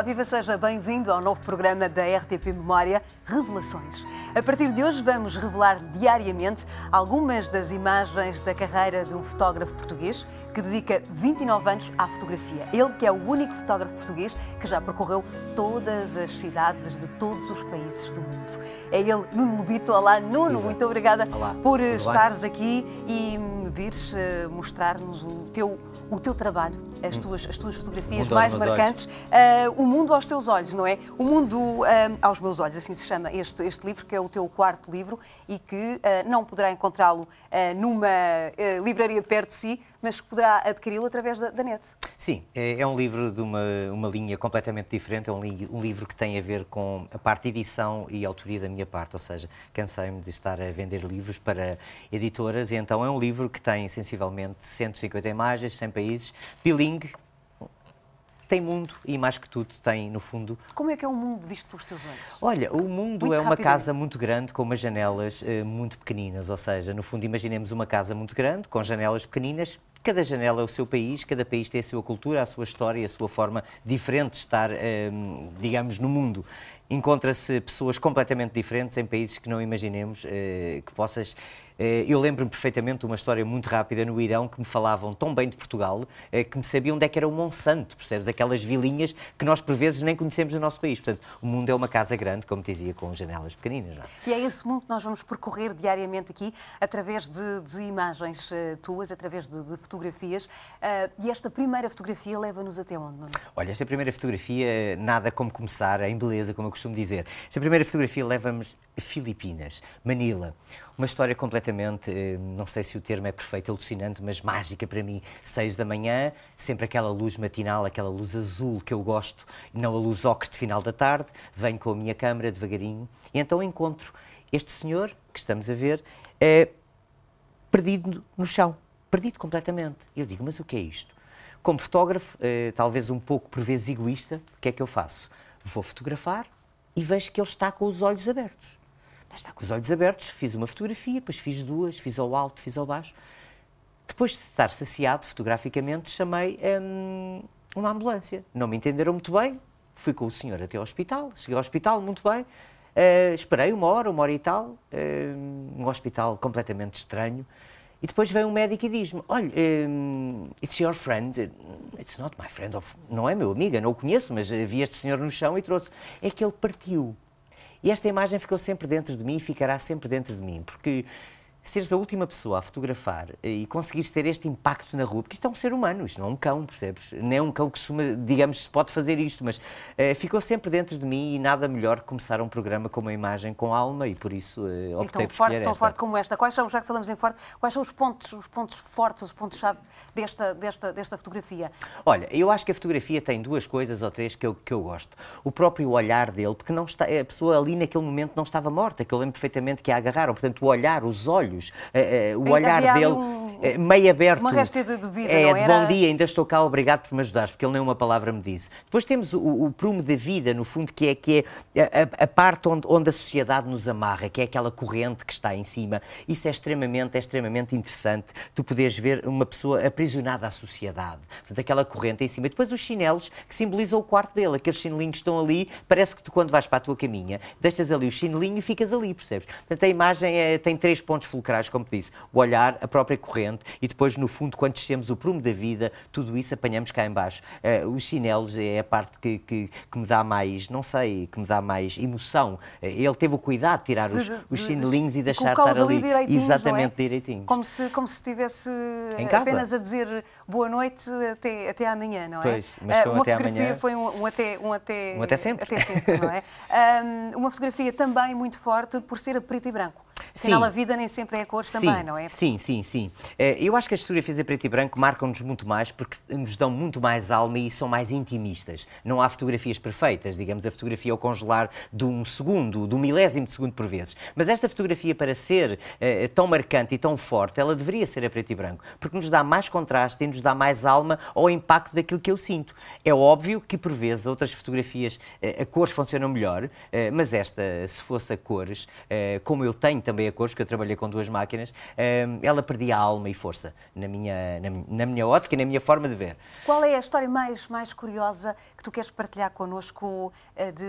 Olá, viva, seja bem-vindo ao novo programa da RTP Memória, Revelações. A partir de hoje vamos revelar diariamente algumas das imagens da carreira de um fotógrafo português que dedica 29 anos à fotografia. Ele que é o único fotógrafo português que já percorreu todas as cidades de todos os países do mundo. É ele, Nuno Lubito. Olá, Nuno, viva. muito obrigada Olá. por Tudo estares bem? aqui e hum, vires eh, mostrar-nos o teu o teu trabalho, as hum. tuas, as tuas fotografias Mudar mais marcantes, uh, o mundo aos teus olhos, não é? O mundo uh, aos meus olhos, assim se chama este, este livro, que é o teu quarto livro e que uh, não poderá encontrá-lo numa livraria perto de si, mas que poderá adquiri-lo através da, da, net. Sim, é, é, um livro de uma, uma linha completamente diferente, é um, li, um, livro que tem a ver com a parte de edição e autoria da minha parte, ou seja, cansei-me de estar a vender livros para editoras, e então é um livro que tem sensivelmente 150 imagens, 100 países. Bilingue, tem mundo e mais que tudo tem, no fundo. Como é que é o mundo visto pelos teus olhos? Olha, o mundo muito é uma casa muito grande com umas janelas eh, muito pequeninas, ou seja, no fundo imaginemos uma casa muito grande com janelas pequeninas. Cada janela é o seu país, cada país tem a sua cultura, a sua história, a sua forma diferente de estar, ehm, digamos, no mundo encontra-se pessoas completamente diferentes em países que não imaginemos eh, que possas eh, eu lembro-me perfeitamente de uma história muito rápida no Irão que me falavam tão bem de Portugal eh, que me sabiam onde é que era o Monsanto, percebes? Aquelas vilinhas que nós por vezes nem conhecemos no nosso país. Portanto, o mundo é uma casa grande, como dizia, com janelas pequeninas. Não? É? E é esse mundo que nós vamos percorrer diariamente aqui através de, de imagens eh, tuas, através de, de fotografias. e esta primeira fotografia leva-nos até onde? Não? Olha, esta primeira fotografia, nada como começar em beleza, como eu costumo dizer. Esta primeira fotografia leva-nos Filipinas, Manila. Uma história completamente, eh, não sei se o termo é perfeito, alucinante, mas mágica para mim. Seis da manhã, sempre aquela luz matinal, aquela luz azul que eu gosto, não a luz ocre de final da tarde. Venho com a minha câmara devagarinho e então encontro este senhor que estamos a ver é, perdido no chão, perdido completamente. Eu digo, mas o que é isto? Como fotógrafo, é, talvez um pouco por vezes egoísta, o que é que eu faço? Vou fotografar e vejo que ele está com os olhos abertos. Lá está, com os olhos abertos, fiz uma fotografia, depois fiz duas, fiz ao alto, fiz ao baixo. Depois de estar saciado fotograficamente, chamei hum, uma ambulância. Não me entenderam muito bem, fui com o senhor até ao hospital, cheguei ao hospital, muito bem, uh, esperei uma hora, uma hora e tal, uh, um hospital completamente estranho. E depois vem um médico e diz-me: Olha, um, it's your friend. It's not my friend. Of... Não é meu amigo, eu não o conheço, mas vi este senhor no chão e trouxe. É que ele partiu. E esta imagem ficou sempre dentro de mim e ficará sempre dentro de mim, porque seres a última pessoa a fotografar eh, e conseguires ter este impacto na rua, porque isto é um ser humano, isto não é um cão, percebes? nem é um cão que, suma, digamos, se pode fazer isto, mas uh, ficou sempre dentro de mim e nada melhor que começar um programa com uma imagem com alma e por isso uh, optei por forte, Tão esta. forte como esta. Quais são, já que falamos em forte, quais são os pontos, os pontos fortes, os pontos-chave desta, desta, desta fotografia? Olha, eu acho que a fotografia tem duas coisas ou três que eu, que eu gosto. O próprio olhar dele, porque não está, a pessoa ali naquele momento não estava morta, que eu lembro perfeitamente que a agarraram. Portanto, o olhar, os olhos, olhos, eh, eh, o olhar dele um, eh, meio aberto. Uma resta de dúvida, é, não era? Bom dia, ainda estou cá, obrigado por me ajudares, porque ele nem uma palavra me disse. Depois temos o, o prumo da vida, no fundo, que é, que é a, a parte onde, onde a sociedade nos amarra, que é aquela corrente que está em cima. Isso é extremamente, é extremamente interessante. Tu podes ver uma pessoa aprisionada à sociedade, portanto, aquela corrente em cima. E depois os chinelos, que simbolizam o quarto dele, aqueles chinelinhos que estão ali, parece que tu, quando vais para a tua caminha, deixas ali o chinelinho e ficas ali, percebes? Portanto, a imagem é, tem três pontos colocarás, como te disse, o olhar, a própria corrente e depois, no fundo, quando descemos o prumo da vida, tudo isso apanhamos cá embaixo. Uh, os chinelos é a parte que, que, que, me dá mais, não sei, que me dá mais emoção. Uh, ele teve o cuidado de tirar os, os chinelinhos e deixar estar ali, ali é? exatamente é? direitinho. Como se, como se estivesse eh, apenas a dizer boa noite até, até amanhã, não é? Pois, mas uh, uma até fotografia amanhã... foi um, um, até, um, até, um até sempre, até sempre não é? Um, uma fotografia também muito forte por ser a preto e branco. Afinal, a vida nem sempre é a cores sim, também, não é? Sim, sim, sim. Eh, eu acho que as fotografias em preto e branco marcam-nos muito mais porque nos dão muito mais alma e são mais intimistas. Não há fotografias perfeitas, digamos, a fotografia ao congelar de um segundo, de um milésimo de segundo por vezes. Mas esta fotografia, para ser eh, tão marcante e tão forte, ela deveria ser a preto e branco, porque nos dá mais contraste e nos dá mais alma ao impacto daquilo que eu sinto. É óbvio que, por vezes, outras fotografias eh, a cores funcionam melhor, mas esta, se fosse a cores, como eu tenho também também a cores, porque eu trabalhei com duas máquinas, eh, ela perdia alma e força, na minha, na, na minha ótica e na minha forma de ver. Qual é a história mais, mais curiosa que tu queres partilhar connosco eh, de,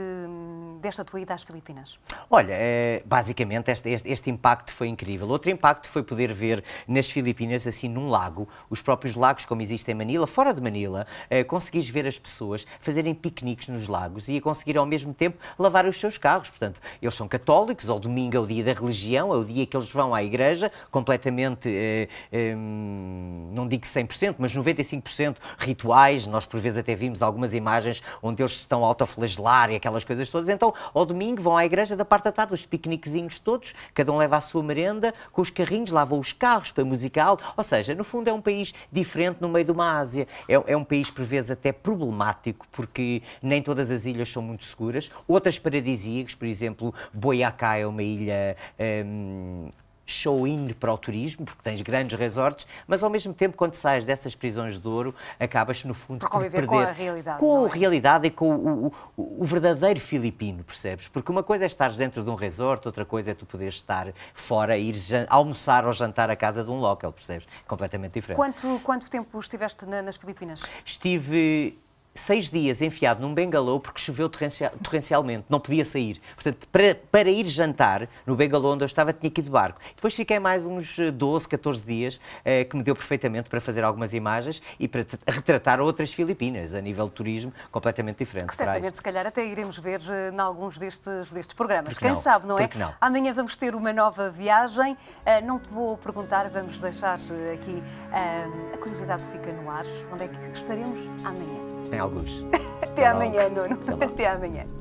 desta tua ida às Filipinas? Olha, eh, basicamente este, este, este impacto foi incrível. Outro impacto foi poder ver nas Filipinas, assim, num lago, os próprios lagos como existem em Manila, fora de Manila, conseguires ver as pessoas fazerem piqueniques nos lagos e a conseguir ao mesmo tempo lavar os seus carros. Portanto, eles são católicos, ou domingo é o dia da religião, é o dia que eles vão à igreja, completamente, eh, eh, não digo 100%, mas 95% rituais. Nós, por vezes, até vimos algumas imagens onde eles se estão a autoflagelar e aquelas coisas todas. Então, ao domingo, vão à igreja da parte da tarde, os piqueniquezinhos todos, cada um leva a sua merenda, com os carrinhos, lavam os carros para musical. Ou seja, no fundo, é um país diferente no meio de uma Ásia. É, é um país, por vezes, até problemático, porque nem todas as ilhas são muito seguras. Outras paradisíacas, por exemplo, Boiacá é uma ilha eh, Hum, show-in para o turismo, porque tens grandes resorts, mas ao mesmo tempo, quando sais dessas prisões de ouro, acabas, no fundo, por, perder... com a realidade. Com é? a realidade e com o, o, o, verdadeiro filipino, percebes? Porque uma coisa é estar dentro de um resort, outra coisa é tu poderes estar fora, ir almoçar ou jantar à casa de um local, percebes? Completamente diferente. Quanto, quanto tempo estiveste na, nas Filipinas? Estive seis dias enfiado num bengalô porque choveu torrencialmente, não podia sair. Portanto, para, para ir jantar no bengalô onde eu estava, tinha que ir de barco. Depois fiquei mais uns 12, eh, 14 dias, eh, que me deu perfeitamente para fazer algumas imagens e para retratar outras Filipinas, a nível de turismo, completamente diferente. Que certamente, se calhar, até iremos ver eh, em alguns destes, destes programas. Porque Quem não? sabe, não é? porque é? Não. Amanhã vamos ter uma nova viagem. Uh, não te vou perguntar, vamos deixar aqui. Uh, a curiosidade fica no ar. Onde é que estaremos amanhã? É alguns. Até tá amanhã, Nuno. Tá Até amanhã.